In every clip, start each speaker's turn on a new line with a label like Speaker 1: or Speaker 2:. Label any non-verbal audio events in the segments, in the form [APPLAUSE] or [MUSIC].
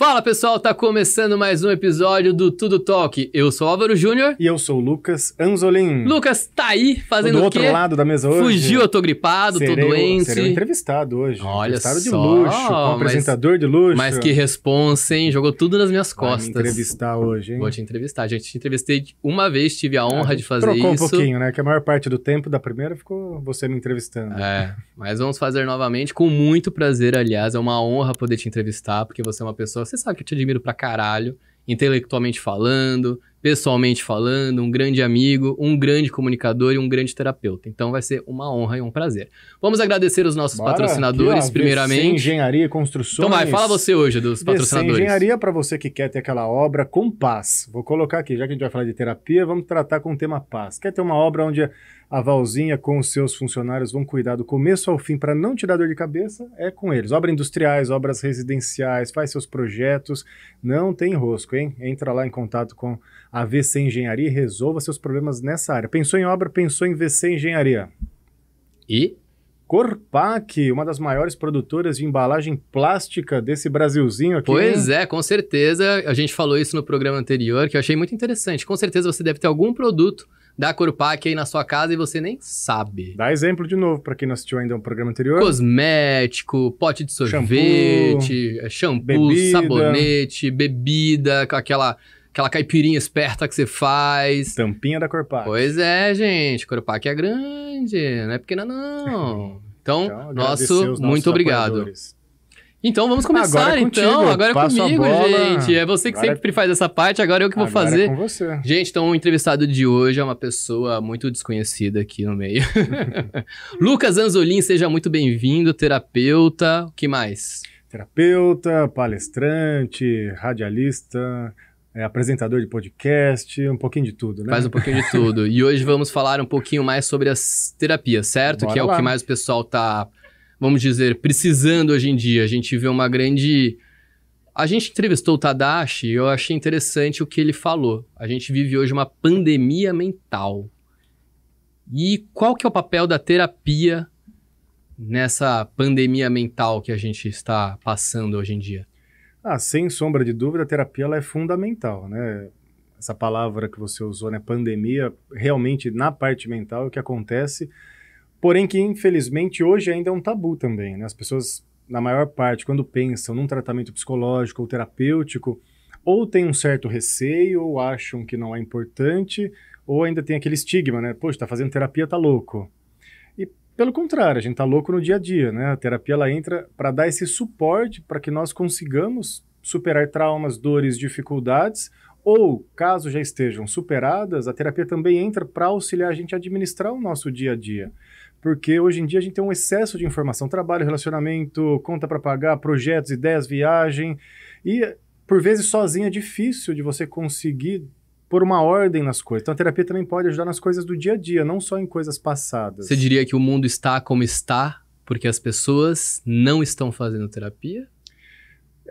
Speaker 1: Fala pessoal, tá começando mais um episódio do Tudo Talk. Eu sou Álvaro Júnior. E eu sou o Lucas Anzolin. Lucas tá aí fazendo o Do outro lado da mesa hoje. Fugiu, eu tô gripado, serei, tô doente. Serei
Speaker 2: entrevistado hoje. Olha entrevistado só. de luxo, um apresentador de luxo. Mas que
Speaker 1: responsa, hein? Jogou tudo nas minhas costas. Vou entrevistar hoje, hein? Vou te entrevistar. Gente, te entrevistei uma vez, tive a é, honra de fazer trocou isso. um pouquinho,
Speaker 2: né? Que a maior parte do tempo da primeira ficou você me entrevistando.
Speaker 1: É, mas vamos fazer novamente com muito prazer, aliás. É uma honra poder te entrevistar, porque você é uma pessoa você sabe que eu te admiro pra caralho, intelectualmente falando, pessoalmente falando, um grande amigo, um grande comunicador e um grande terapeuta. Então vai ser uma honra e um prazer. Vamos agradecer os nossos Bora, patrocinadores, aqui, ó, primeiramente. VC Engenharia e Construções. Então vai, fala você hoje dos patrocinadores. VC Engenharia
Speaker 2: para você que quer ter aquela obra com paz. Vou colocar aqui, já que a gente vai falar de terapia, vamos tratar com o tema paz. Quer ter uma obra onde a Valzinha com os seus funcionários vão cuidar do começo ao fim para não tirar dor de cabeça, é com eles. Obras industriais, obras residenciais, faz seus projetos, não tem rosco, hein? Entra lá em contato com a VC Engenharia e resolva seus problemas nessa área. Pensou em obra, pensou em VC Engenharia. E Corpac, uma das maiores produtoras de embalagem plástica desse Brasilzinho aqui. Pois
Speaker 1: é, com certeza. A gente falou isso no programa anterior, que eu achei muito interessante. Com certeza você deve ter algum produto da Curupac aí na sua casa e você nem sabe. Dá exemplo de novo para quem não assistiu ainda o programa anterior. Cosmético, pote de sorvete, shampoo, é, shampoo bebida. sabonete, bebida, com aquela aquela caipirinha esperta que você faz. Tampinha da Corpac. Pois é, gente, Corpac é grande, não é pequena não. [LAUGHS] Então, então nosso muito obrigado. Então vamos começar, agora é então. Agora é comigo, gente. É você que agora é sempre é... faz essa parte, agora é eu que vou agora é fazer. É com você. Gente, então o entrevistado de hoje é uma pessoa muito desconhecida aqui no meio. [LAUGHS] Lucas Anzolin, seja muito bem-vindo, terapeuta. O que mais?
Speaker 2: Terapeuta, palestrante, radialista, é apresentador de podcast, um pouquinho de tudo, né? Faz um pouquinho de tudo.
Speaker 1: e hoje vamos falar um pouquinho mais sobre as terapias, certo? Bora que é lá. o que mais o pessoal tá vamos dizer, precisando hoje em dia. A gente vê uma grande. A gente entrevistou o Tadashi e eu achei interessante o que ele falou. A gente vive hoje uma pandemia mental. E qual que é o papel da terapia nessa pandemia mental que a gente está passando hoje em dia? Ah, sem
Speaker 2: sombra de dúvida, a terapia ela é fundamental, né? Essa palavra que você usou, né, pandemia, realmente na parte mental é o que acontece Porém, que infelizmente hoje ainda é um tabu também. Né? As pessoas, na maior parte, quando pensam num tratamento psicológico ou terapêutico, ou tem um certo receio, ou acham que não é importante, ou ainda tem aquele estigma, né? Poxa, tá fazendo terapia, tá louco. E pelo contrário, a gente tá louco no dia a dia, né? A terapia ela entra para dar esse suporte para que nós consigamos superar traumas, dores, dificuldades, ou caso já estejam superadas, a terapia também entra para auxiliar a gente a administrar o nosso dia a dia porque hoje em dia a gente tem um excesso de informação, trabalho, relacionamento, conta para pagar, projetos, ideias, viagem, e por vezes sozinho é difícil de você conseguir pôr uma ordem nas coisas. Então a terapia também pode ajudar nas coisas do dia a dia, não só em coisas passadas. Você
Speaker 1: diria que o mundo está como está porque as pessoas não estão fazendo terapia?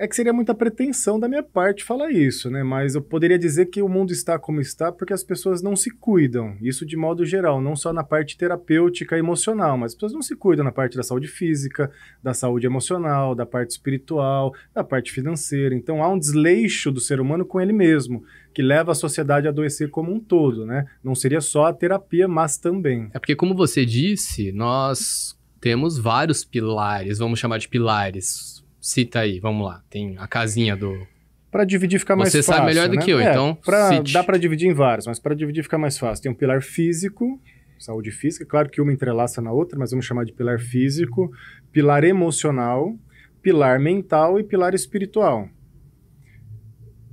Speaker 2: é que seria muita pretensão da minha parte falar isso, né? Mas eu poderia dizer que o mundo está como está porque as pessoas não se cuidam. Isso de modo geral, não só na parte terapêutica emocional, mas as pessoas não se cuidam na parte da saúde física, da saúde emocional, da parte espiritual, da parte financeira. Então há um desleixo do ser humano com ele mesmo, que leva a sociedade a adoecer como um todo, né? Não seria só a terapia, mas também.
Speaker 1: É porque, como você disse, nós temos vários pilares, vamos chamar de pilares cita aí, vamos lá. Tem a casinha do.
Speaker 2: Para dividir fica mais Você fácil. Você sabe melhor né? do que eu, é, então. Pra, cite. dá para dividir em vários, mas para dividir fica mais fácil. Tem um pilar físico, saúde física, claro que uma entrelaça na outra, mas vamos chamar de pilar físico, pilar emocional, pilar mental e pilar espiritual.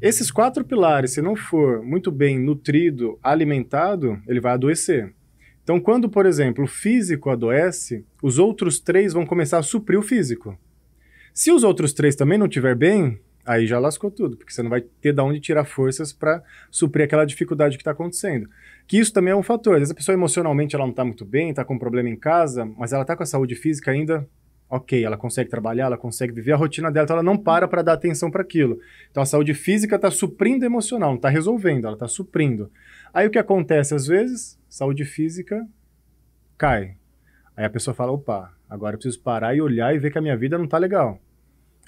Speaker 2: Esses quatro pilares, se não for muito bem nutrido, alimentado, ele vai adoecer. Então, quando, por exemplo, o físico adoece, os outros três vão começar a suprir o físico. Se os outros três também não tiver bem, aí já lascou tudo, porque você não vai ter de onde tirar forças para suprir aquela dificuldade que está acontecendo. Que isso também é um fator. Às vezes a pessoa emocionalmente ela não está muito bem, está com um problema em casa, mas ela está com a saúde física ainda ok, ela consegue trabalhar, ela consegue viver a rotina dela, então ela não para para dar atenção para aquilo. Então a saúde física está suprindo emocional, não está resolvendo, ela está suprindo. Aí o que acontece às vezes? Saúde física cai. Aí a pessoa fala, opa, agora eu preciso parar e olhar e ver que a minha vida não está legal.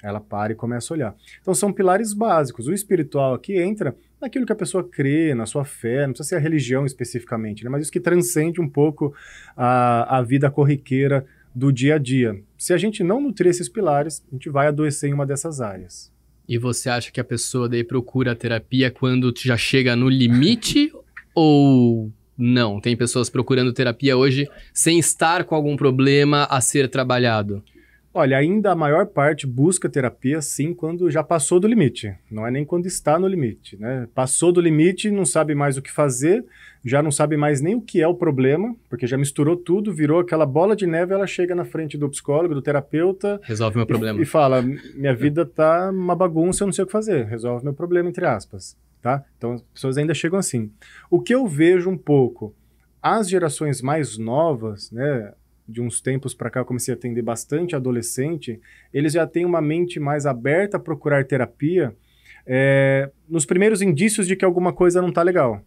Speaker 2: Ela para e começa a olhar. Então são pilares básicos. O espiritual aqui entra naquilo que a pessoa crê, na sua fé, não precisa ser a religião especificamente, né? mas isso que transcende um pouco a, a vida corriqueira do dia a dia. Se a gente não nutrir esses pilares, a gente vai adoecer em uma dessas áreas.
Speaker 1: E você acha que a pessoa daí procura a terapia quando já chega no limite [LAUGHS] ou não? Tem pessoas procurando terapia hoje sem estar com algum problema a ser trabalhado?
Speaker 2: Olha, ainda a maior parte busca terapia sim quando já passou do limite. Não é nem quando está no limite, né? Passou do limite, não sabe mais o que fazer, já não sabe mais nem o que é o problema, porque já misturou tudo, virou aquela bola de neve, ela chega na frente do psicólogo, do terapeuta,
Speaker 1: resolve meu problema. E, e
Speaker 2: fala: "Minha vida tá uma bagunça, eu não sei o que fazer. Resolve meu problema", entre aspas, tá? Então as pessoas ainda chegam assim. O que eu vejo um pouco as gerações mais novas, né, de uns tempos para cá eu comecei a atender bastante adolescente, eles já têm uma mente mais aberta a procurar terapia é, nos primeiros indícios de que alguma coisa não está legal.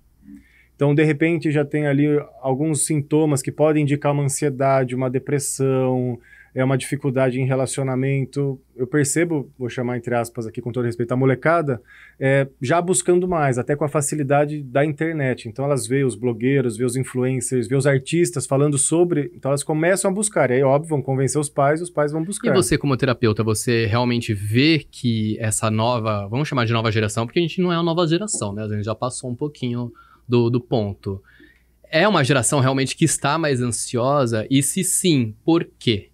Speaker 2: Então, de repente, já tem ali alguns sintomas que podem indicar uma ansiedade, uma depressão, é uma dificuldade em relacionamento. Eu percebo, vou chamar entre aspas aqui com todo respeito, a molecada é, já buscando mais, até com a facilidade da internet. Então elas vê os blogueiros, vê os influencers, vê os artistas falando sobre, então elas começam a buscar. E aí, óbvio, vão convencer os pais, os pais vão buscar. E você,
Speaker 1: como terapeuta, você realmente vê que essa nova, vamos chamar de nova geração, porque a gente não é uma nova geração, né? A gente já passou um pouquinho do, do ponto. É uma geração realmente que está mais ansiosa? E se sim, por quê?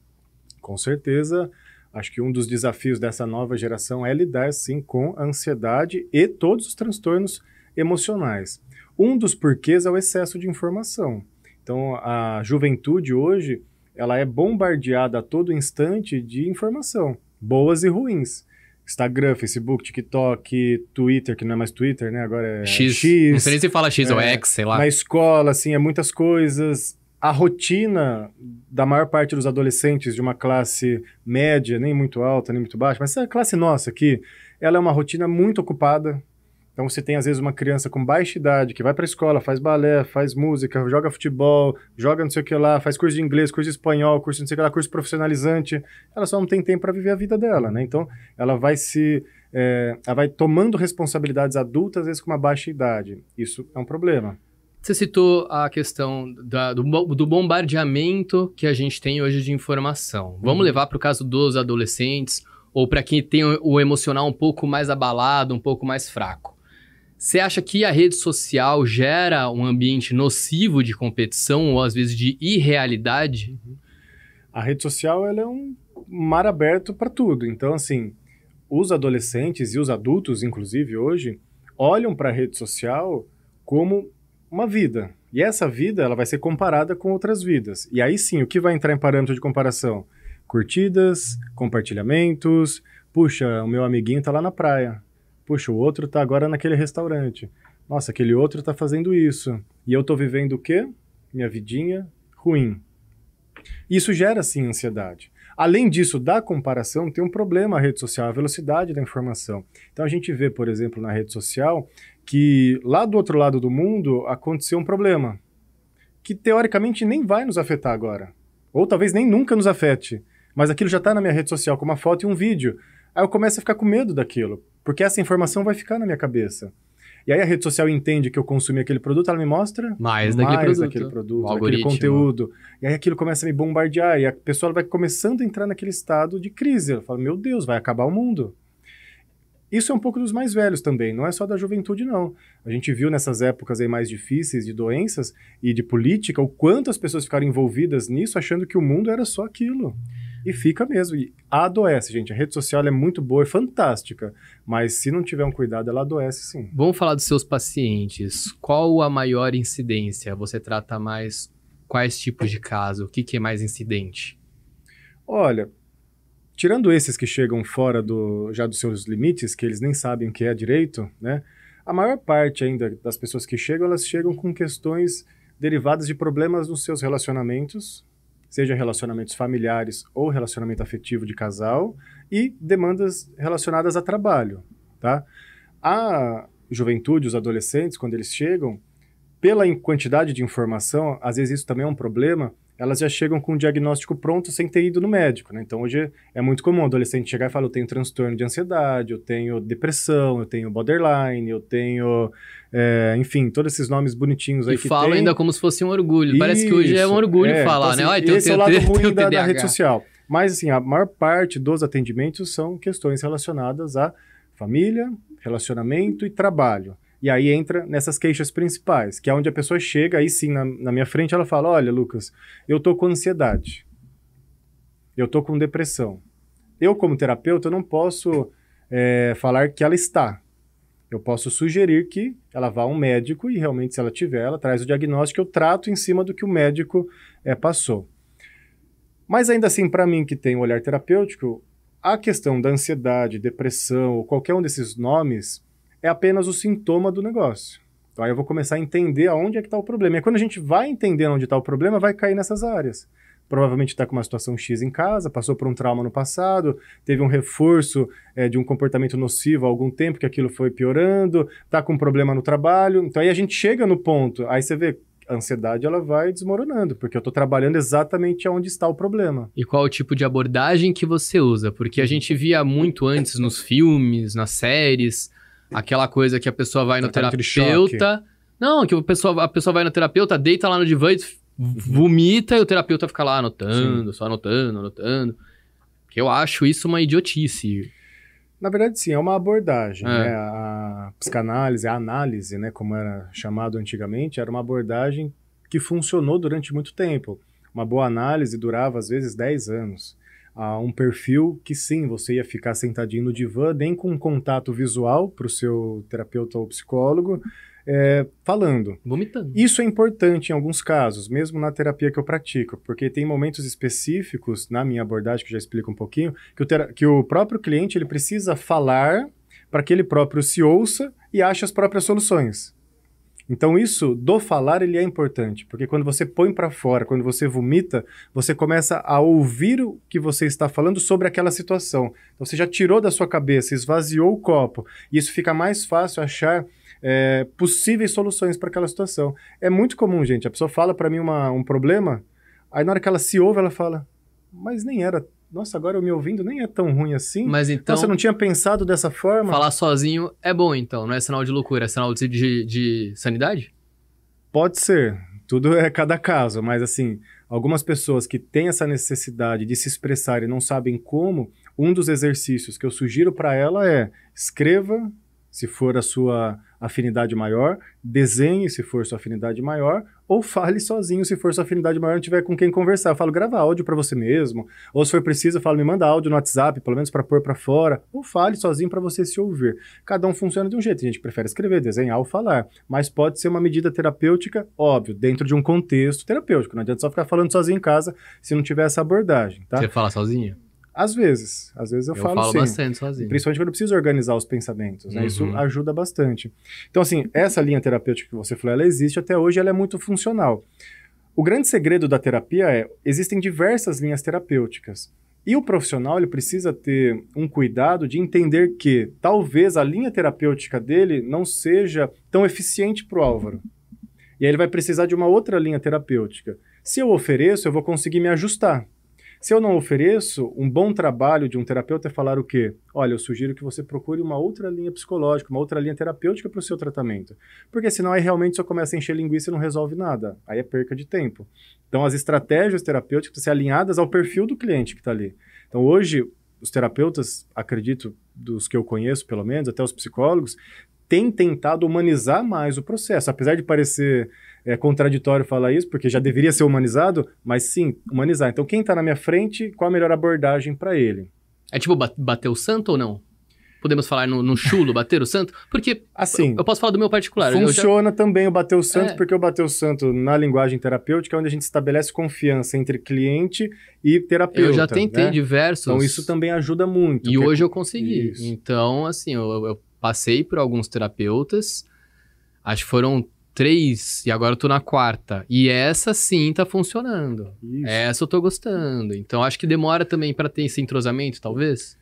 Speaker 1: Com certeza, acho que um dos desafios dessa nova geração é lidar, sim, com
Speaker 2: a ansiedade e todos os transtornos emocionais. Um dos porquês é o excesso de informação. Então, a juventude hoje, ela é bombardeada a todo instante de informação, boas e ruins. Instagram, Facebook, TikTok, Twitter, que não é mais Twitter, né? Agora é X. X não sei nem se fala X é, ou X, sei lá. Na escola, assim, é muitas coisas a rotina da maior parte dos adolescentes de uma classe média, nem muito alta, nem muito baixa, mas essa classe nossa aqui, ela é uma rotina muito ocupada. Então você tem às vezes uma criança com baixa idade que vai para a escola, faz balé, faz música, joga futebol, joga não sei o que lá, faz curso de inglês, curso de espanhol, curso não sei o que lá, curso profissionalizante. Ela só não tem tempo para viver a vida dela, né? Então ela vai se é, ela vai tomando responsabilidades adultas às vezes com uma baixa idade. Isso é um problema.
Speaker 1: Você citou a questão da, do, do, bombardeamento que a gente tem hoje de informação. Uhum. Vamos levar para o caso dos adolescentes ou para quem tem o emocional um pouco mais abalado, um pouco mais fraco. Você acha que a rede social gera um ambiente nocivo de competição ou às vezes de irrealidade? Uhum. A rede social
Speaker 2: ela é um mar aberto
Speaker 1: para tudo. Então, assim,
Speaker 2: os adolescentes e os adultos, inclusive hoje, olham para a rede social como uma vida. E essa vida ela vai ser comparada com outras vidas. E aí sim, o que vai entrar em parâmetro de comparação? Curtidas, compartilhamentos. Puxa, o meu amiguinho está lá na praia. Puxa, o outro está agora naquele restaurante. Nossa, aquele outro está fazendo isso. E eu estou vivendo o quê? Minha vidinha ruim. Isso gera sim ansiedade. Além disso, da comparação, tem um problema a rede social, a velocidade da informação. Então a gente vê, por exemplo, na rede social que lá do outro lado do mundo aconteceu um problema que teoricamente nem vai nos afetar agora, ou talvez nem nunca nos afete, mas aquilo já está na minha rede social com uma foto e um vídeo. Aí eu começo a ficar com medo daquilo, porque essa informação vai ficar na minha cabeça. E aí a rede social entende que eu consumi aquele produto, ela me mostra
Speaker 1: mais daquele produto, daquele, produto, daquele conteúdo.
Speaker 2: E aí aquilo começa a me bombardear e a pessoa vai começando a entrar naquele estado de crise. Ela fala: "Meu Deus, vai acabar o mundo". Isso é um pouco dos mais velhos também, não é só da juventude, não. A gente viu nessas épocas aí mais difíceis de doenças e de política o quanto as pessoas ficaram envolvidas nisso achando que o mundo era só aquilo. E fica mesmo. E adoece, gente. A rede social é muito boa, é fantástica. Mas se não tiver um cuidado, ela adoece sim.
Speaker 1: Vamos falar dos seus pacientes. Qual a maior incidência? Você trata mais quais tipos de caso? O que, que é mais incidente?
Speaker 2: Olha, tirando esses que chegam fora do, já dos seus limites, que eles nem sabem o que é direito, né? A maior parte ainda das pessoas que chegam, elas chegam com questões derivadas de problemas nos seus relacionamentos, seja relacionamentos familiares ou relacionamento afetivo de casal, e demandas relacionadas a trabalho, tá? A juventude, os adolescentes, quando eles chegam, pela quantidade de informação, às vezes isso também é um problema, elas já chegam com o diagnóstico pronto sem ter ido no médico, né? Então hoje é muito comum o adolescente chegar e falar: eu tenho transtorno de ansiedade, eu tenho depressão, eu tenho borderline, eu tenho. É, enfim, todos esses nomes bonitinhos aí. E que fala tem. ainda como
Speaker 1: se fosse um orgulho. Isso, Parece que hoje é um orgulho é, falar, então, assim, né? Olha, tem esse tenho, é o lado ruim da, da rede social.
Speaker 2: Mas, assim, a maior parte dos atendimentos são questões relacionadas à família, relacionamento e trabalho. E aí entra nessas queixas principais, que é onde a pessoa chega, aí sim, na, na minha frente, ela fala: Olha, Lucas, eu tô com ansiedade. Eu tô com depressão. Eu, como terapeuta, não posso é, falar que ela está. Eu posso sugerir que ela vá a um médico e realmente, se ela tiver, ela traz o diagnóstico, eu trato em cima do que o médico é, passou. Mas ainda assim, para mim que tem um olhar terapêutico, a questão da ansiedade, depressão ou qualquer um desses nomes é apenas o sintoma do negócio. Então aí eu vou começar a entender aonde é que está o problema. E quando a gente vai entender onde está o problema, vai cair nessas áreas. Provavelmente está com uma situação X em casa, passou por um trauma no passado, teve um reforço é, de um comportamento nocivo há algum tempo, que aquilo foi piorando, está com um problema no trabalho. Então aí a gente chega no ponto, aí você vê, a ansiedade ela vai desmoronando, porque eu estou trabalhando exatamente onde está o problema.
Speaker 1: E qual o tipo de abordagem que você usa? Porque a gente via muito antes nos filmes, nas séries, Aquela coisa que a pessoa vai no tá terapeuta. Não, que a pessoa, a pessoa vai no terapeuta, deita lá no divã e vomita e o terapeuta fica lá anotando, sim. só anotando, anotando. Que eu acho isso uma idiotice.
Speaker 2: Na verdade, sim, é uma abordagem. É. Né? A psicanálise, a análise, né, como era chamado antigamente, era uma abordagem que funcionou durante muito tempo. Uma boa análise durava, às vezes, 10 anos a um perfil que sim, você ia ficar sentadinho no divã, nem com contato visual para o seu terapeuta ou psicólogo, é, falando. Vomitando. Isso é importante em alguns casos, mesmo na terapia que eu pratico, porque tem momentos específicos na minha abordagem, que eu já explico um pouquinho, que o, que o próprio cliente ele precisa falar para que ele próprio se ouça e ache as próprias soluções. Então isso do falar ele é importante, porque quando você põe para fora, quando você vomita, você começa a ouvir o que você está falando sobre aquela situação. Então você já tirou da sua cabeça, esvaziou o copo. E isso fica mais fácil achar é, possíveis soluções para aquela situação. É muito comum, gente. A pessoa fala para mim uma, um problema, aí na hora que ela se ouve, ela fala: mas nem era nossa, agora eu me ouvindo nem é tão ruim assim. Mas então. Nossa, eu não tinha pensado dessa forma.
Speaker 1: Falar sozinho é bom, então, não é sinal de loucura, é sinal de, de, de sanidade? Pode ser.
Speaker 2: Tudo é cada caso, mas assim, algumas pessoas que têm essa necessidade de se expressar e não sabem como, um dos exercícios que eu sugiro para ela é escreva, se for a sua afinidade maior, desenhe se for sua afinidade maior, ou fale sozinho se for sua afinidade maior, não tiver com quem conversar. Eu falo, grava áudio para você mesmo, ou se for preciso, eu falo, me manda áudio no WhatsApp, pelo menos para pôr para fora, ou fale sozinho para você se ouvir. Cada um funciona de um jeito, a gente prefere escrever, desenhar ou falar, mas pode ser uma medida terapêutica, óbvio, dentro de um contexto terapêutico, não adianta só ficar falando sozinho em casa se não tiver essa abordagem, tá? Você fala sozinho? Às vezes, às vezes eu, eu falo, falo sim. bastante sozinho. Principalmente quando eu preciso organizar os pensamentos, né? Uhum. Isso ajuda bastante. Então, assim, essa linha terapêutica que você falou, ela existe até hoje, ela é muito funcional. O grande segredo da terapia é, existem diversas linhas terapêuticas. E o profissional ele precisa ter um cuidado de entender que talvez a linha terapêutica dele não seja tão eficiente para o Álvaro. E aí ele vai precisar de uma outra linha terapêutica. Se eu ofereço, eu vou conseguir me ajustar. Se eu não ofereço, um bom trabalho de um terapeuta é falar o quê? Olha, eu sugiro que você procure uma outra linha psicológica, uma outra linha terapêutica para o seu tratamento. Porque senão aí realmente só começa a encher linguiça e não resolve nada. Aí é perca de tempo. Então as estratégias terapêuticas precisam ser alinhadas ao perfil do cliente que está ali. Então hoje, os terapeutas, acredito, dos que eu conheço pelo menos, até os psicólogos, tem tentado humanizar mais o processo. Apesar de parecer é, contraditório falar isso, porque já deveria ser humanizado, mas sim, humanizar. Então, quem está na minha frente, qual a melhor
Speaker 1: abordagem para ele? É tipo bater o santo ou não? Podemos falar no, no chulo, bater o santo? Porque assim, eu posso falar do meu particular. Funciona
Speaker 2: já... também o bater o santo, é. porque o bater o santo na linguagem terapêutica é onde a gente estabelece confiança entre cliente e terapeuta. Eu já tentei né? diversos. Então isso
Speaker 1: também ajuda muito. E hoje eu consegui. Isso. Então, assim, eu, eu passei por alguns terapeutas, acho que foram três e agora eu tô na quarta. E essa sim tá funcionando. Isso. Essa eu tô gostando. Então acho que demora também para ter esse entrosamento, talvez.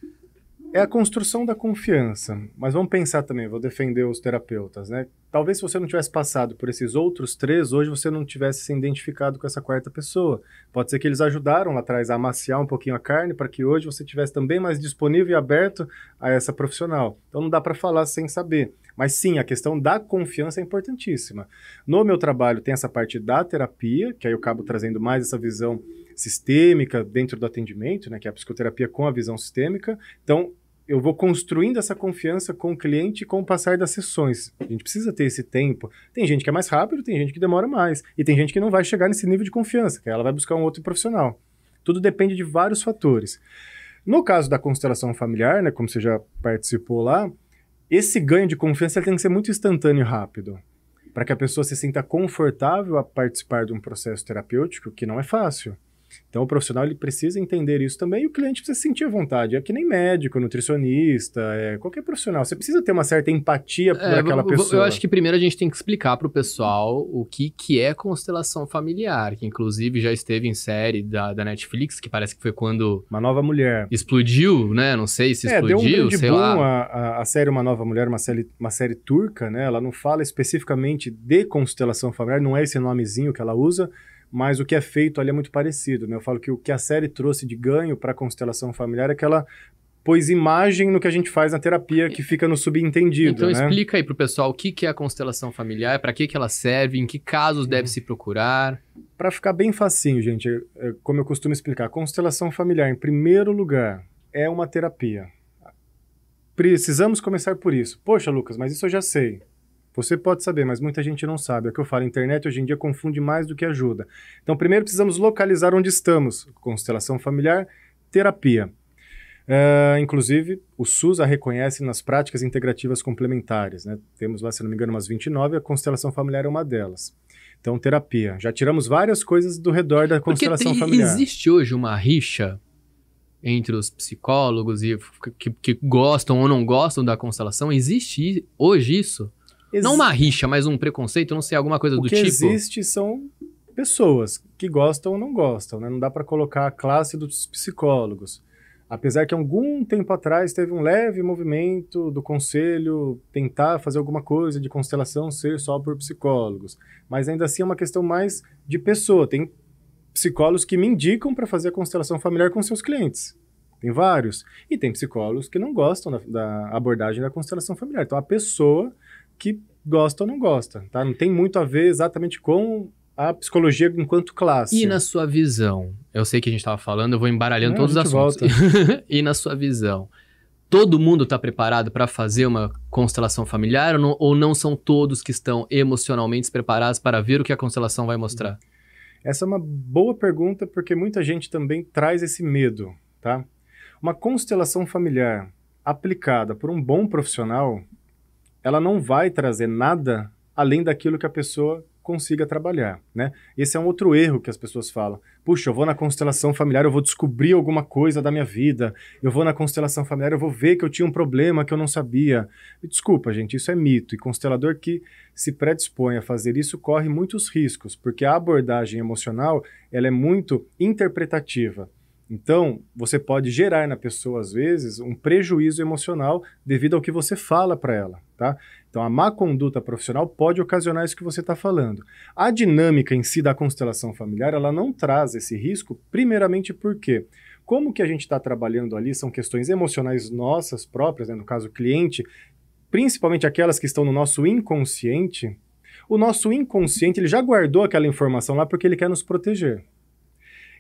Speaker 2: É a construção da confiança. Mas vamos pensar também, vou defender os terapeutas, né? Talvez se você não tivesse passado por esses outros três, hoje você não tivesse se identificado com essa quarta pessoa. Pode ser que eles ajudaram lá atrás a amaciar um pouquinho a carne para que hoje você tivesse também mais disponível e aberto a essa profissional. Então não dá para falar sem saber. Mas sim, a questão da confiança é importantíssima. No meu trabalho tem essa parte da terapia, que aí eu acabo trazendo mais essa visão sistêmica dentro do atendimento, né, que é a psicoterapia com a visão sistêmica. Então, eu vou construindo essa confiança com o cliente com o passar das sessões. A gente precisa ter esse tempo. Tem gente que é mais rápido, tem gente que demora mais. E tem gente que não vai chegar nesse nível de confiança, que ela vai buscar um outro profissional. Tudo depende de vários fatores. No caso da constelação familiar, né, como você já participou lá, esse ganho de confiança tem que ser muito instantâneo e rápido. Para que a pessoa se sinta confortável a participar de um processo terapêutico, que não é fácil. Então o profissional ele precisa entender isso também e o cliente precisa sentir à vontade. É que nem médico, nutricionista, é qualquer profissional. Você precisa ter uma certa empatia por é, aquela pessoa. Eu acho que
Speaker 1: primeiro a gente tem que explicar para o pessoal o que, que é constelação familiar, que inclusive já esteve em série da, da Netflix, que parece que foi quando. Uma nova mulher. Explodiu, né? Não sei se é, explodiu, deu um grande sei boom lá.
Speaker 2: A, a, série Uma Nova Mulher, uma série, uma série turca, né? Ela não fala especificamente de constelação familiar, não é esse nomezinho que ela usa mas o que é feito ali é muito parecido. Né? Eu falo que o que a série trouxe de ganho para a constelação familiar é que ela pôs imagem no que a gente faz na terapia, que fica no subentendido. Então né? explica
Speaker 1: aí pro pessoal o que, que é a constelação familiar, para que, que ela serve, em que casos deve uhum. se procurar.
Speaker 2: Para ficar bem facinho, gente, é, como eu costumo explicar, constelação familiar, em primeiro lugar, é uma terapia. Precisamos começar por isso. Poxa, Lucas, mas isso eu já sei. Você pode saber, mas muita gente não sabe. É o que eu falo, a internet hoje em dia confunde mais do que ajuda. Então, primeiro precisamos localizar onde estamos. Constelação familiar, terapia. Uh, inclusive, o SUS a reconhece nas práticas integrativas complementares. Né? Temos lá, se não me engano, umas 29, a constelação familiar é uma delas. Então, terapia. Já tiramos várias coisas do redor da constelação tem, familiar. Existe
Speaker 1: hoje uma rixa entre os psicólogos e que, que, gostam ou não gostam da constelação? Existe hoje isso? Ex não uma rixa, mas um preconceito, não sei, alguma coisa o do tipo. O que existe
Speaker 2: são pessoas que gostam ou não gostam, né? Não dá para colocar a classe dos psicólogos. Apesar que algum tempo atrás teve um leve movimento do conselho tentar fazer alguma coisa de constelação ser só por psicólogos, mas ainda assim é uma questão mais de pessoa. Tem psicólogos que me indicam para fazer a constelação familiar com seus clientes. Tem vários. E tem psicólogos que não gostam da, da abordagem da constelação familiar. Então a pessoa que gosta ou não gosta, tá? Não tem muito a ver exatamente com a psicologia enquanto classe. E na sua
Speaker 1: visão? Eu sei que a gente estava falando, eu vou embaralhando todos os assuntos. [LAUGHS] e na sua visão? Todo mundo está preparado para fazer uma constelação familiar ou não, ou não, são todos que estão emocionalmente preparados para ver o que a constelação vai mostrar?
Speaker 2: Essa é uma boa pergunta porque muita gente também traz esse medo, tá? Uma constelação familiar aplicada por um bom profissional, ela não vai trazer nada além daquilo que a pessoa consiga trabalhar, né? Esse é um outro erro que as pessoas falam. Puxa, eu vou na constelação familiar, eu vou descobrir alguma coisa da minha vida. Eu vou na constelação familiar, eu vou ver que eu tinha um problema que eu não sabia. E, desculpa, gente, isso é mito. E constelador que se predispõe a fazer isso corre muitos riscos, porque a abordagem emocional, ela é muito interpretativa. Então, você pode gerar na pessoa, às vezes, um prejuízo emocional devido ao que você fala para ela, tá? Então, a má conduta profissional pode ocasionar isso que você está falando. A dinâmica em si da constelação familiar, ela não traz esse risco, primeiramente porque como que a gente está trabalhando ali são questões emocionais nossas próprias, né? no caso, o cliente, principalmente aquelas que estão no nosso inconsciente, o nosso inconsciente ele já guardou aquela informação lá porque ele quer nos proteger.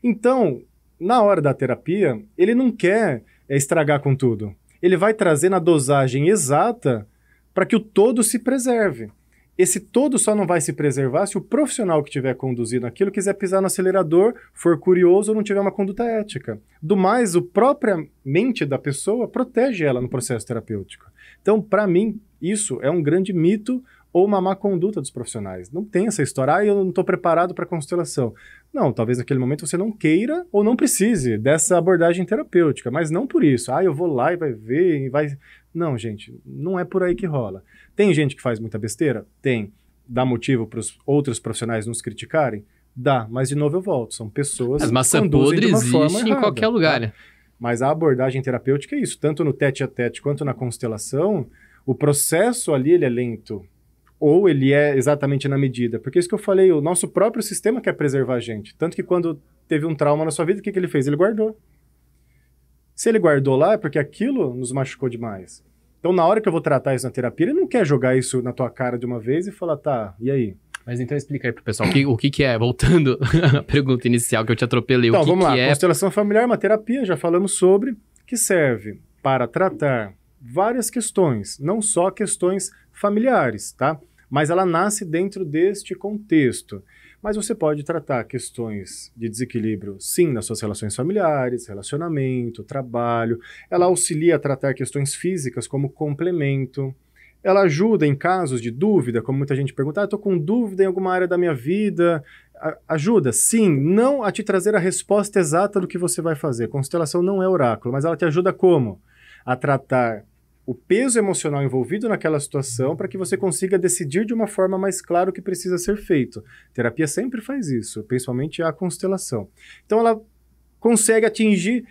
Speaker 2: Então, na hora da terapia, ele não quer é, estragar com tudo. Ele vai trazer na dosagem exata para que o todo se preserve. Esse todo só não vai se preservar se o profissional que estiver conduzindo aquilo quiser pisar no acelerador, for curioso ou não tiver uma conduta ética. Do mais, o própria mente da pessoa protege ela no processo terapêutico. Então, para mim, isso é um grande mito ou uma má conduta dos profissionais. Não tem essa história, ah, eu não estou preparado para a constelação. Não, talvez naquele momento você não queira ou não precise dessa abordagem terapêutica, mas não por isso. Ah, eu vou lá e vai ver e vai. Não, gente, não é por aí que rola. Tem gente que faz muita besteira? Tem. Dá motivo para os outros profissionais nos criticarem? Dá, mas de novo eu volto. São pessoas mas massa que podre de uma existe forma errada, em qualquer né? lugar. Tá? Mas a abordagem terapêutica é isso, tanto no tete a tete quanto na constelação, o processo ali ele é lento, ou ele é exatamente na medida. Porque é isso que eu falei, o nosso próprio sistema quer preservar a gente. Tanto que quando teve um trauma na sua vida, o que, que ele fez? Ele guardou. Se ele guardou lá, é porque aquilo nos machucou demais. Então, na hora que eu vou tratar isso na terapia, ele não quer jogar isso na tua cara de uma vez e falar, tá, e aí? Mas então explica aí pro
Speaker 1: pessoal que, o que, que é, voltando [LAUGHS] à pergunta inicial que eu te atropelei. Então, o que vamos que lá. É... Constelação familiar é uma terapia, já
Speaker 2: falamos sobre, que serve para tratar várias questões, não só questões familiares, tá? Mas ela nasce dentro deste contexto. Mas você pode tratar questões de desequilíbrio, sim, nas suas relações familiares, relacionamento, trabalho. Ela auxilia a tratar questões físicas como complemento. Ela ajuda em casos de dúvida, como muita gente pergunta, ah, estou com dúvida em alguma área da minha vida. A ajuda, sim, não a te trazer a resposta exata do que você vai fazer. Constelação não é oráculo, mas ela te ajuda como? A tratar o peso emocional envolvido naquela situação para que você consiga decidir de uma forma mais clara o que precisa ser feito. terapia sempre faz isso, principalmente a constelação. Então ela consegue atingir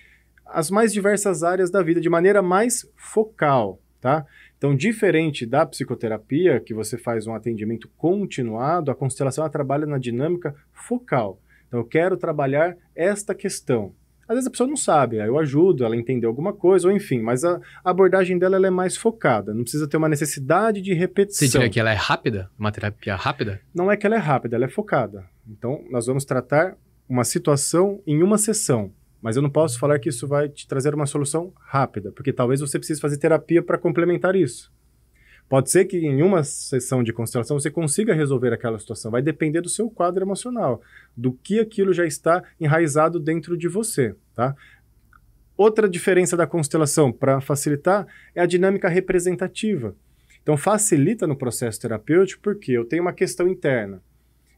Speaker 2: as mais diversas áreas da vida de maneira mais focal, tá? Então, diferente da psicoterapia, que você faz um atendimento continuado, a constelação trabalha na dinâmica focal. Então, eu quero trabalhar esta questão. Às vezes a pessoa não sabe, aí eu ajudo, ela entendeu alguma coisa, ou enfim, mas a, abordagem dela é mais focada, não precisa ter uma
Speaker 1: necessidade de repetição. Você diria que ela é rápida? Uma terapia rápida?
Speaker 2: Não é que ela é rápida, ela é focada. Então, nós vamos tratar uma situação em uma sessão, mas eu não posso falar que isso vai te trazer uma solução rápida, porque talvez você precise fazer terapia para complementar isso. Pode ser que em uma sessão de constelação você consiga resolver aquela situação. Vai depender do seu quadro emocional, do que aquilo já está enraizado dentro de você, tá? Outra diferença da constelação para facilitar é a dinâmica representativa. Então facilita no processo terapêutico porque eu tenho uma questão interna.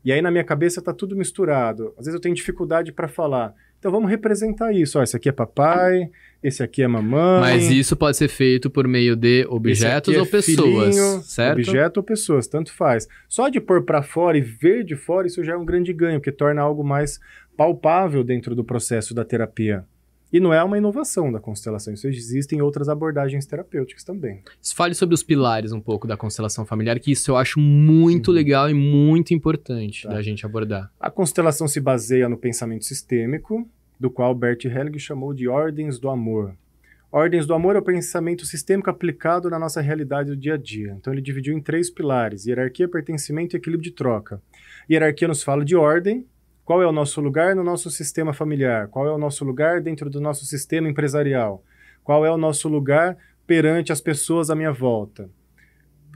Speaker 2: E aí na minha cabeça está tudo misturado. Às vezes eu tenho dificuldade para falar. Então vamos representar isso. Ó, esse aqui é papai, esse aqui é mamãe. Mas
Speaker 1: isso pode ser feito por meio de objetos é ou pessoas, certo? Objeto
Speaker 2: ou pessoas, tanto faz. Só de pôr para fora e ver de fora, isso já é um grande ganho, que torna algo mais palpável dentro do processo da terapia. E não é uma inovação da constelação, isso existem outras abordagens terapêuticas também.
Speaker 1: Fale sobre os pilares um pouco da constelação familiar, que isso eu acho muito uhum. legal e muito importante tá. da gente abordar.
Speaker 2: A constelação se baseia no pensamento sistêmico, do qual Bert Hellig chamou de ordens do amor. Ordens do amor é o pensamento sistêmico aplicado na nossa realidade do dia a dia. Então ele dividiu em três pilares: hierarquia, pertencimento e equilíbrio de troca. Hierarquia nos fala de ordem, qual é o nosso lugar no nosso sistema familiar? Qual é o nosso lugar dentro do nosso sistema empresarial? Qual é o nosso lugar perante as pessoas à minha volta?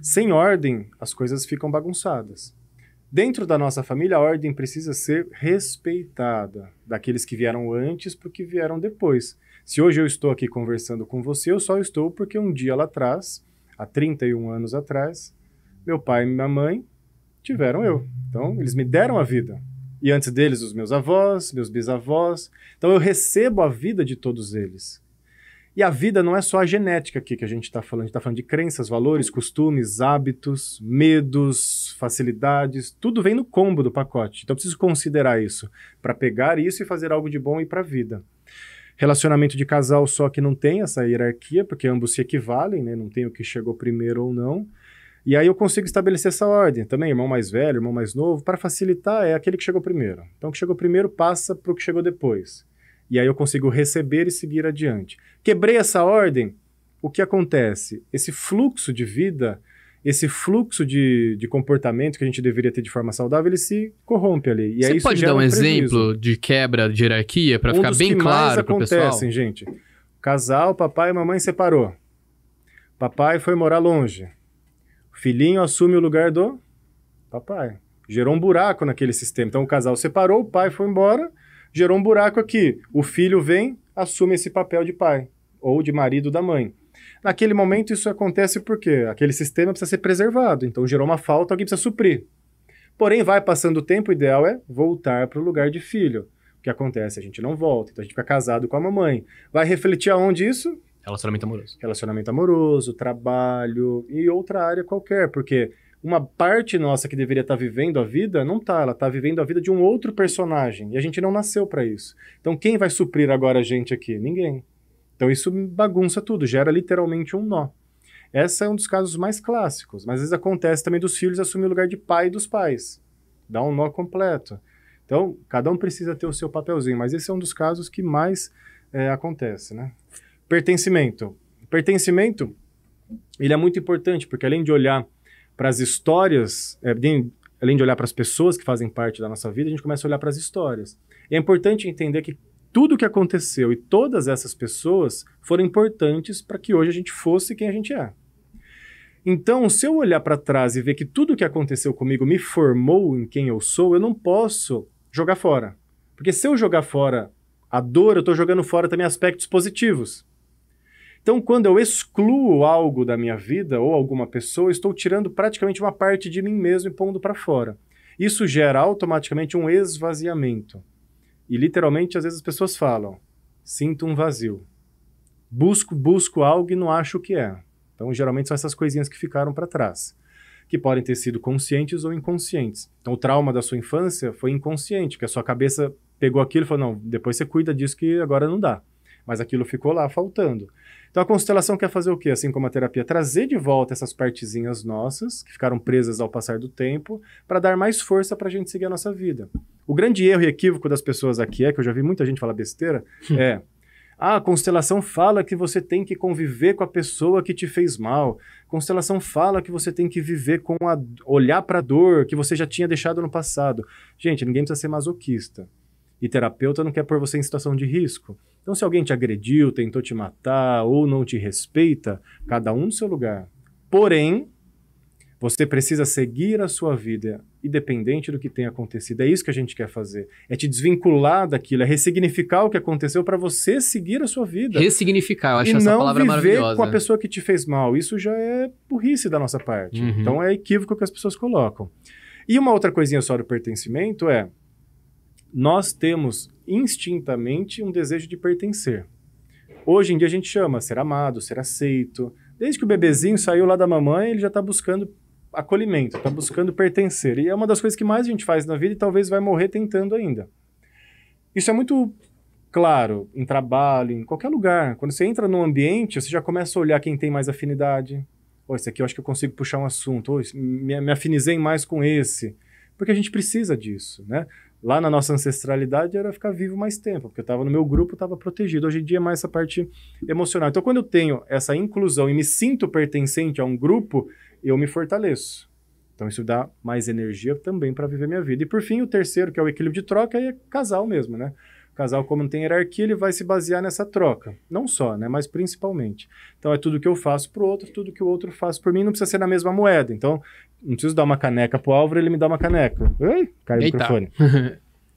Speaker 2: Sem ordem, as coisas ficam bagunçadas. Dentro da nossa família, a ordem precisa ser respeitada daqueles que vieram antes para que vieram depois. Se hoje eu estou aqui conversando com você, eu só estou porque um dia lá atrás, há 31 anos atrás, meu pai e minha mãe tiveram eu. Então, eles me deram a vida. E antes deles, os meus avós, meus bisavós. Então eu recebo a vida de todos eles. E a vida não é só a genética aqui que a gente está falando. A gente está falando de crenças, valores, costumes, hábitos, medos, facilidades. Tudo vem no combo do pacote. Então eu preciso considerar isso para pegar isso e fazer algo de bom e para a vida. Relacionamento de casal só que não tem essa hierarquia, porque ambos se equivalem, né? não tem o que chegou primeiro ou não. E aí eu consigo estabelecer essa ordem também, irmão mais velho, irmão mais novo, para facilitar é aquele que chegou primeiro. Então, o que chegou primeiro passa para o que chegou depois. E aí eu consigo receber e seguir adiante. Quebrei essa ordem, o que acontece? Esse fluxo de vida, esse fluxo de, de comportamento que a gente deveria ter de forma saudável, ele se corrompe
Speaker 1: ali. E Você pode dar um, um exemplo de quebra de hierarquia para um ficar bem claro para o pessoal? acontecem, gente.
Speaker 2: Casal, papai e mamãe separou. Papai foi morar longe o filhinho assume o lugar do papai. Gerou um buraco naquele sistema. Então o casal separou, o pai foi embora, gerou um buraco aqui. O filho vem, assume esse papel de pai ou de marido da mãe. Naquele momento isso acontece porque aquele sistema precisa ser preservado. Então gerou uma falta, alguém precisa suprir. Porém, vai passando o tempo, o ideal é voltar para o lugar de filho. O que acontece? A gente não volta, então a gente fica casado com a mamãe. Vai refletir aonde isso?
Speaker 1: Relacionamento amoroso.
Speaker 2: Relacionamento amoroso, trabalho e outra área qualquer, porque uma parte nossa que deveria estar tá vivendo a vida não está, ela está vivendo a vida de um outro personagem e a gente não nasceu para isso. Então quem vai suprir agora a gente aqui? Ninguém. Então isso bagunça tudo, gera literalmente um nó. Essa é um dos casos mais clássicos, mas às vezes acontece também dos filhos assumir o lugar de pai dos pais. Dá um nó completo. Então, cada um precisa ter o seu papelzinho, mas esse é um dos casos que mais é, acontece, né? Pertencimento. Pertencimento, ele é muito importante, porque além de olhar para as histórias, é, de, além de olhar para as pessoas que fazem parte da nossa vida, a gente começa a olhar para as histórias. E é importante entender que tudo o que aconteceu e todas essas pessoas foram importantes para que hoje a gente fosse quem a gente é. Então, se eu olhar para trás e ver que tudo o que aconteceu comigo me formou em quem eu sou, eu não posso jogar fora. Porque se eu jogar fora a dor, eu estou jogando fora também aspectos positivos. Então, quando eu excluo algo da minha vida ou alguma pessoa, estou tirando praticamente uma parte de mim mesmo e pondo para fora. Isso gera automaticamente um esvaziamento. E literalmente, às vezes as pessoas falam: sinto um vazio. Busco, busco algo e não acho o que é. Então, geralmente são essas coisinhas que ficaram para trás, que podem ter sido conscientes ou inconscientes. Então, o trauma da sua infância foi inconsciente, que a sua cabeça pegou aquilo e falou: não, depois você cuida disso que agora não dá. Mas aquilo ficou lá faltando. Então a constelação quer fazer o quê? Assim como a terapia, trazer de volta essas partezinhas nossas, que ficaram presas ao passar do tempo, para dar mais força para a gente seguir a nossa vida. O grande erro e equívoco das pessoas aqui é, que eu já vi muita gente falar besteira, [LAUGHS] é. Ah, a constelação fala que você tem que conviver com a pessoa que te fez mal. Constelação fala que você tem que viver com a olhar para a dor que você já tinha deixado no passado. Gente, ninguém precisa ser masoquista. E terapeuta não quer pôr você em situação de risco. Então, se alguém te agrediu, tentou te matar ou não te respeita, cada um no seu lugar. Porém, você precisa seguir a sua vida, independente do que tenha acontecido. É isso que a gente quer fazer. É te desvincular daquilo, é ressignificar o que aconteceu para você seguir a sua vida.
Speaker 1: Ressignificar, eu acho e essa palavra maravilhosa. não viver com a pessoa
Speaker 2: que te fez mal. Isso já é burrice da nossa parte. Uhum. Então, é equívoco que as pessoas colocam. E uma outra coisinha só do pertencimento é nós temos instintamente um desejo de pertencer. Hoje em dia a gente chama ser amado, ser aceito. Desde que o bebezinho saiu lá da mamãe, ele já está buscando acolhimento, está buscando pertencer. E é uma das coisas que mais a gente faz na vida e talvez vai morrer tentando ainda. Isso é muito claro em trabalho, em qualquer lugar. Quando você entra num ambiente, você já começa a olhar quem tem mais afinidade. Oh, esse aqui eu acho que eu consigo puxar um assunto. Oh, me, me afinizei mais com esse. Porque a gente precisa disso, né? lá na nossa ancestralidade era ficar vivo mais tempo, porque eu estava no meu grupo, estava protegido. Hoje em dia é mais essa parte emocional. Então, quando eu tenho essa inclusão e me sinto pertencente a um grupo, eu me fortaleço. Então, isso dá mais energia também para viver minha vida. E por fim, o terceiro, que é o equilíbrio de troca, é casal mesmo, né? casal, como não tem hierarquia, ele vai se basear nessa troca. Não só, né? Mas principalmente. Então, é tudo que eu faço para o outro, tudo que o outro faz por mim. Não precisa ser na mesma moeda. Então, não preciso dar uma caneca pro Álvaro, ele me dá uma caneca. Ai, caiu o microfone. [LAUGHS]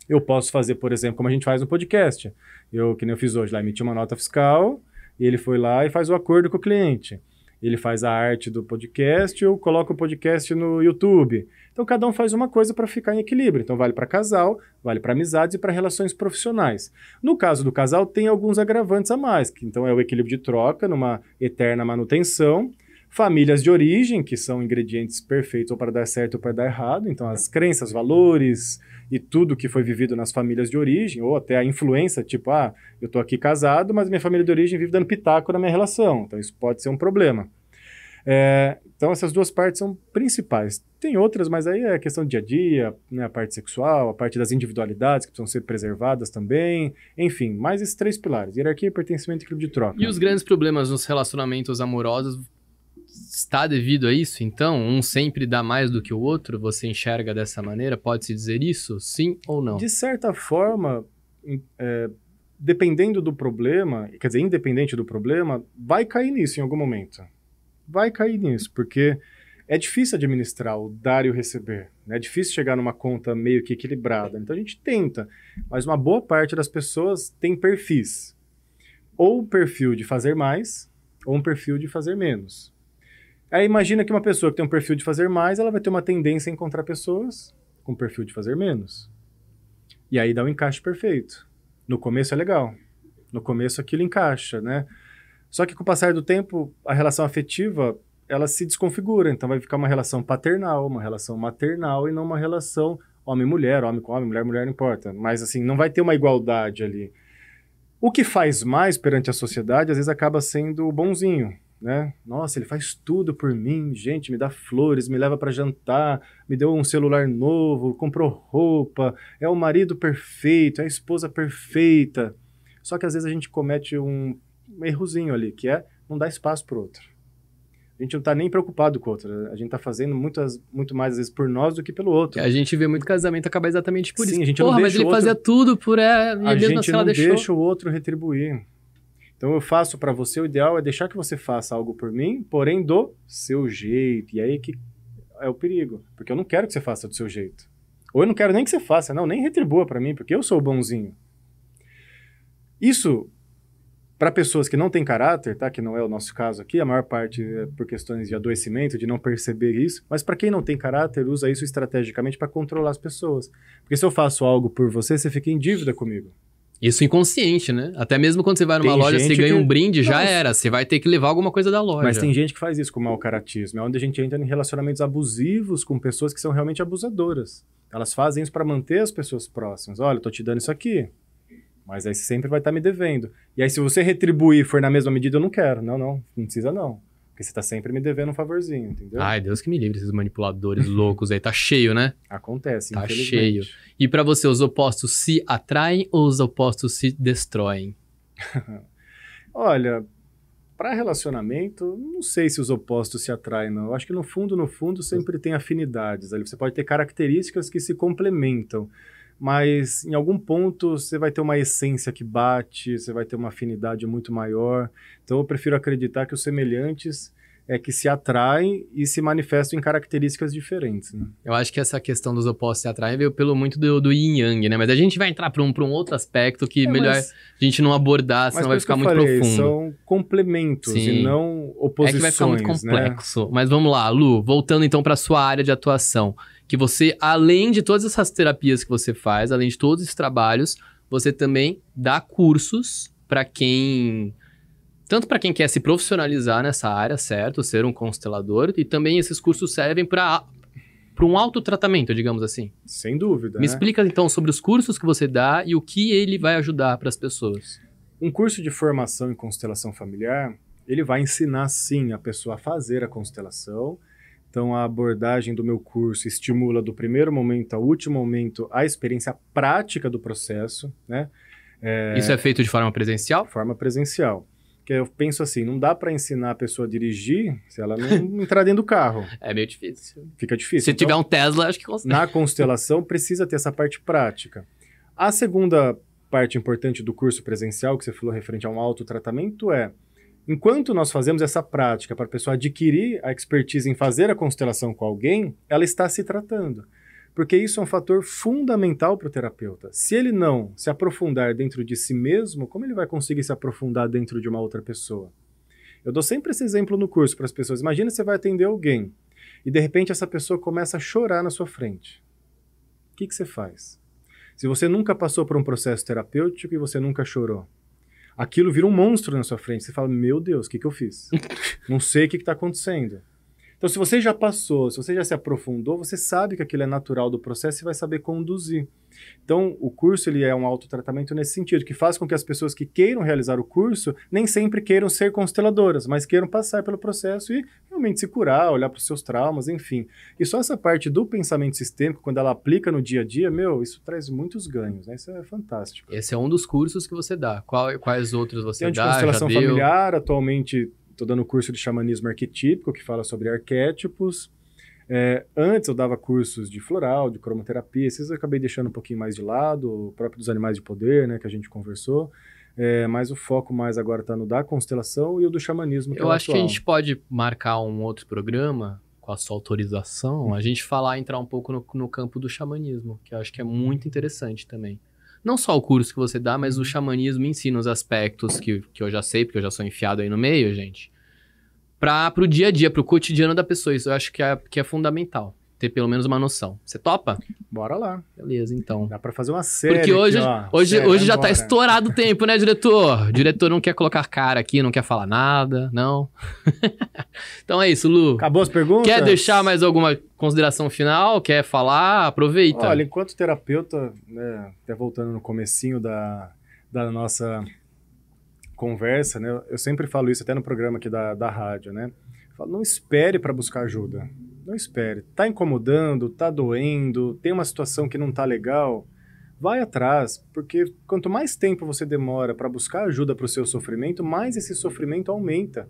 Speaker 2: eu posso fazer, por exemplo, como a gente faz no podcast. Eu, que nem eu fiz hoje lá, emiti uma nota fiscal, ele foi lá e faz o acordo com o cliente. Ele faz a arte do podcast, eu coloco o podcast no YouTube. Então cada um faz uma coisa para ficar em equilíbrio. Então vale para casal, vale para amizades e para relações profissionais. No caso do casal tem alguns agravantes a mais, que então é o equilíbrio de troca numa eterna manutenção Famílias de origem, que são ingredientes perfeitos ou para dar certo ou para dar errado. Então, as crenças, valores e tudo que foi vivido nas famílias de origem, ou até a influência, tipo, ah, eu estou aqui casado, mas minha família de origem vive dando pitaco na minha relação. Então, isso pode ser um problema. É, então, essas duas partes são principais. Tem outras, mas aí é questão do dia a dia, né, a parte sexual, a parte das individualidades que precisam ser preservadas também. Enfim, mais esses três pilares: hierarquia, pertencimento e clube de troca.
Speaker 1: E os grandes problemas nos relacionamentos amorosos está devido a isso? Então, um sempre dá mais do que o outro? Você enxerga dessa maneira? Pode-se dizer isso? Sim ou não? De
Speaker 2: certa forma, é, dependendo do problema, quer dizer, independente do problema, vai cair nisso em algum momento. Vai cair nisso, porque é difícil administrar o dar e o receber. Né? É difícil chegar numa conta meio que equilibrada. Então a gente tenta, mas uma boa parte das pessoas tem perfis. Ou o perfil de fazer mais, ou um perfil de fazer menos. Aí imagina que uma pessoa que tem um perfil de fazer mais, ela vai ter uma tendência a encontrar pessoas com perfil de fazer menos. E aí dá um encaixe perfeito. No começo é legal. No começo aquilo encaixa, né? Só que com o passar do tempo, a relação afetiva, ela se desconfigura. Então vai ficar uma relação paternal, uma relação maternal e não uma relação homem-mulher, homem com homem, mulher, mulher, não importa. Mas assim, não vai ter uma igualdade ali. O que faz mais perante a sociedade, às vezes acaba sendo o bonzinho, né? Nossa, ele faz tudo por mim, gente, me dá flores, me leva para jantar, me deu um celular novo, comprou roupa, é o marido perfeito, é a esposa perfeita. Só que às vezes a gente comete um errozinho ali, que é não dar espaço para o outro. A gente não está nem preocupado com o outro. A gente está fazendo muitas, muito mais, às vezes, por nós do que pelo outro. A gente vê muito casamento acabar exatamente por Sim, isso. A gente Porra, não deixa mas ele outro... fazia tudo por ela é, e a mesmo gente assim ela não deixou. deixa o outro retribuir. Então eu faço para você, o ideal é deixar que você faça algo por mim, porém do seu jeito. E aí que é o perigo, porque eu não quero que você faça do seu jeito. Ou eu não quero nem que você faça, não, nem retribua para mim, porque eu sou bonzinho. Isso para pessoas que não têm caráter, tá? Que não é o nosso caso aqui, a maior parte é por questões de adoecimento, de não perceber isso. Mas para quem não tem caráter, usa isso estrategicamente para controlar as pessoas. Porque se eu faço algo por você, você fica em dívida comigo.
Speaker 1: Isso inconsciente, né? Até mesmo quando você vai numa tem loja, você ganha que... um brinde, Nossa. já era. Você vai ter que levar alguma coisa da loja. Mas tem gente
Speaker 2: que faz isso com mau caratismo. É onde a gente entra em relacionamentos abusivos com pessoas que são realmente abusadoras. Elas fazem isso para manter as pessoas próximas. Olha, eu tô te dando isso aqui. Mas aí você sempre vai estar tá me devendo. E aí, se você retribuir for na mesma medida, eu não quero. Não, não, não precisa não. Porque você tá sempre me devendo um favorzinho, entendeu? Ai,
Speaker 1: Deus que me livre, esses manipuladores loucos aí. Tá cheio, né? Acontece, Tá cheio. E para você, os opostos se atraem ou os opostos se destroem? [LAUGHS]
Speaker 2: Olha, para relacionamento, não sei se os opostos se atraem, não. Eu acho que no fundo, no fundo, sempre tem afinidades ali. Você pode ter características que se complementam mas em algum ponto você vai ter uma essência que bate, você vai ter uma afinidade muito maior. Então eu prefiro acreditar que os semelhantes é que se atraem e se manifestam em características diferentes. Né?
Speaker 1: Eu acho que essa questão dos opostos se atraem veio pelo muito do, do yin yang, né? Mas a gente vai entrar para um, um outro aspecto que é, melhor mas, a gente não abordar, senão vai ficar muito falei, profundo. São
Speaker 2: complementos Sim. e não oposições. É que vai ficar muito né?
Speaker 1: complexo. Né? Mas vamos lá, Lu, voltando então para sua área de atuação. Que você, além de todas essas terapias que você faz, além de todos esses trabalhos, você também dá cursos para quem. Tanto para quem quer se profissionalizar nessa área, certo? Ser um constelador, e também esses cursos servem para para um autotratamento, digamos assim. Sem dúvida. Me né? explica então sobre os cursos que você dá e o que ele vai ajudar para as pessoas. Um curso de formação em
Speaker 2: constelação familiar, ele vai ensinar sim a pessoa a fazer a constelação, então, a abordagem do meu curso estimula do primeiro momento ao último momento a experiência prática do processo, né?
Speaker 1: É, Isso é feito de forma presencial? De Forma presencial.
Speaker 2: porque eu penso assim, não dá para ensinar a pessoa a dirigir se ela não [LAUGHS] entrar dentro do carro.
Speaker 1: É meio difícil. Fica difícil. Se então, tiver um Tesla, acho que consegue. Na constelação
Speaker 2: precisa ter essa parte prática. A segunda parte importante do curso presencial que você falou referente a um autotratamento é Enquanto nós fazemos essa prática para a pessoa adquirir a expertise em fazer a constelação com alguém, ela está se tratando. Porque isso é um fator fundamental para o terapeuta. Se ele não se aprofundar dentro de si mesmo, como ele vai conseguir se aprofundar dentro de uma outra pessoa? Eu dou sempre esse exemplo no curso para as pessoas. Imagina você vai atender alguém e de repente essa pessoa começa a chorar na sua frente. O que, que você faz? Se você nunca passou por um processo terapêutico e você nunca chorou, aquilo vira um monstro na sua frente. Você fala, meu Deus, o que, que eu fiz? [LAUGHS] não sei o que está acontecendo. Então, se você já passou, se você já se aprofundou, você sabe que aquilo é natural do processo e vai saber conduzir. Então, o curso ele é um autotratamento nesse sentido, que faz com que as pessoas que queiram realizar o curso nem sempre queiram ser consteladoras, mas queiram passar pelo processo e realmente se curar, olhar para os seus traumas, enfim. E só essa parte do pensamento sistêmico, quando ela aplica no dia a dia, meu, isso traz
Speaker 1: muitos ganhos, né? Isso é fantástico. Esse é um dos cursos que você dá. Qual, quais outros você Tem dá? Tem constelação familiar,
Speaker 2: atualmente Estou dando curso de xamanismo arquetípico, que fala sobre arquétipos. É, antes eu dava cursos de floral, de cromoterapia, esses eu acabei deixando um pouquinho mais de lado, o próprio dos animais de poder, né, que a gente conversou. É, mas o foco mais agora está no da constelação e o do xamanismo. É eu é acho atual. que a gente
Speaker 1: pode marcar um outro programa com a sua autorização, a gente falar, entrar um pouco no, no campo do xamanismo, que eu acho que é muito interessante também não só o curso que você dá, mas o xamanismo ensina os aspectos que, que eu já sei, porque eu já sou enfiado aí no meio, gente para o dia a dia, para o cotidiano da pessoa. Isso eu acho que é, que é fundamental. Ter pelo menos uma noção. Você topa? Bora lá. Beleza, então. Dá para fazer uma série. Porque hoje, aqui, ó, hoje, série, hoje já está tá estourado o tempo, né, diretor? O diretor não quer colocar cara aqui, não quer falar nada, não. [LAUGHS] então é isso, Lu. Acabou as perguntas? Quer deixar mais alguma consideração final? Quer falar? Aproveita. Olha,
Speaker 2: enquanto terapeuta, né, até voltando no comecinho da, da nossa conversa, né? Eu sempre falo isso até no programa aqui da, da rádio, né? falo, não espere para buscar ajuda. Não espere. Tá incomodando, tá doendo, tem uma situação que não tá legal, vai atrás, porque quanto mais tempo você demora para buscar ajuda para o seu sofrimento, mais esse sofrimento aumenta.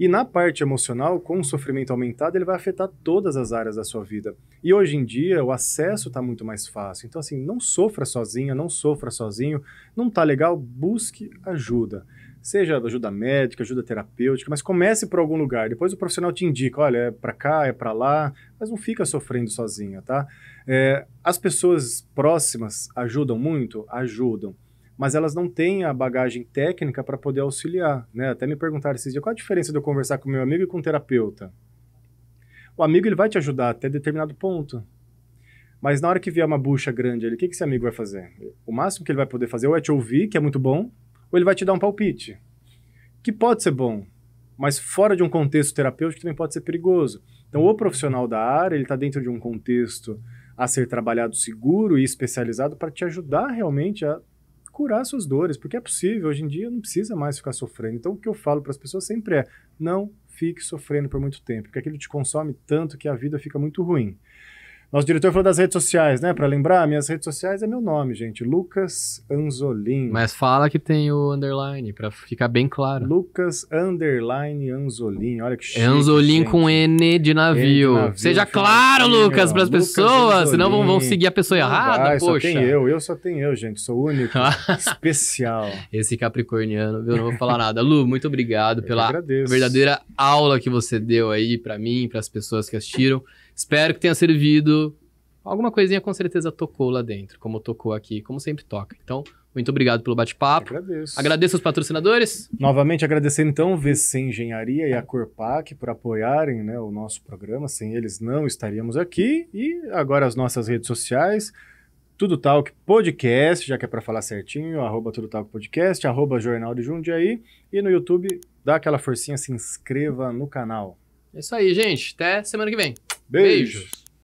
Speaker 2: E na parte emocional, com o sofrimento aumentado, ele vai afetar todas as áreas da sua vida. E hoje em dia, o acesso está muito mais fácil. Então, assim, não sofra sozinha, não sofra sozinho. Não tá legal? Busque ajuda seja ajuda médica, ajuda terapêutica, mas comece por algum lugar. Depois o profissional te indica, olha, é para cá, é para lá, mas não fica sofrendo sozinha, tá? É, as pessoas próximas ajudam muito? Ajudam. Mas elas não têm a bagagem técnica para poder auxiliar, né? Até me perguntaram esses dias, qual a diferença de eu conversar com meu amigo e com um terapeuta? O amigo, ele vai te ajudar até determinado ponto. Mas na hora que vier uma bucha grande ali, o que, que esse amigo vai fazer? O máximo que ele vai poder fazer é ou é te ouvir, que é muito bom, ou ele vai te dar um palpite, que pode ser bom, mas fora de um contexto terapêutico também pode ser perigoso. Então, o profissional da área, ele está dentro de um contexto a ser trabalhado seguro e especializado para te ajudar realmente a curar suas dores, porque é possível, hoje em dia não precisa mais ficar sofrendo. Então, o que eu falo para as pessoas sempre é: não fique sofrendo por muito tempo, porque aquilo te consome tanto que a vida fica muito ruim. Nosso diretor falou das redes sociais, né? Para lembrar, minhas redes sociais é meu nome, gente. Lucas Anzolin. Mas
Speaker 1: fala que tem o underline, para ficar bem claro.
Speaker 2: Lucas underline Anzolin. Olha que chique, Anzolin com
Speaker 1: N de navio. N de navio. Seja claro, assim, Lucas, para as pessoas, Anzolin. senão vão, vão seguir a pessoa errada, vai, poxa. Só tem eu, eu só tenho eu, gente. Sou único, [LAUGHS] especial. Esse capricorniano, eu não vou falar nada. Lu, muito obrigado eu pela verdadeira aula que você deu aí para mim, para as pessoas que assistiram. Espero que tenha servido. Alguma coisinha com certeza tocou lá dentro, como tocou aqui, como sempre toca. Então, muito obrigado pelo bate-papo. Agradeço. Agradeço aos patrocinadores. Novamente
Speaker 2: agradecer então o VC Engenharia e a Corpac por apoiarem né, o nosso programa. Sem eles não estaríamos aqui. E agora as nossas redes sociais. Tudo Talk Podcast, já que é para falar certinho, arroba Tudo Talk Podcast, arroba Jornal de Jundiaí. E no YouTube, dá aquela forcinha, se inscreva no canal.
Speaker 1: É isso aí, gente. Até semana que vem.
Speaker 2: Beijos. Beijos.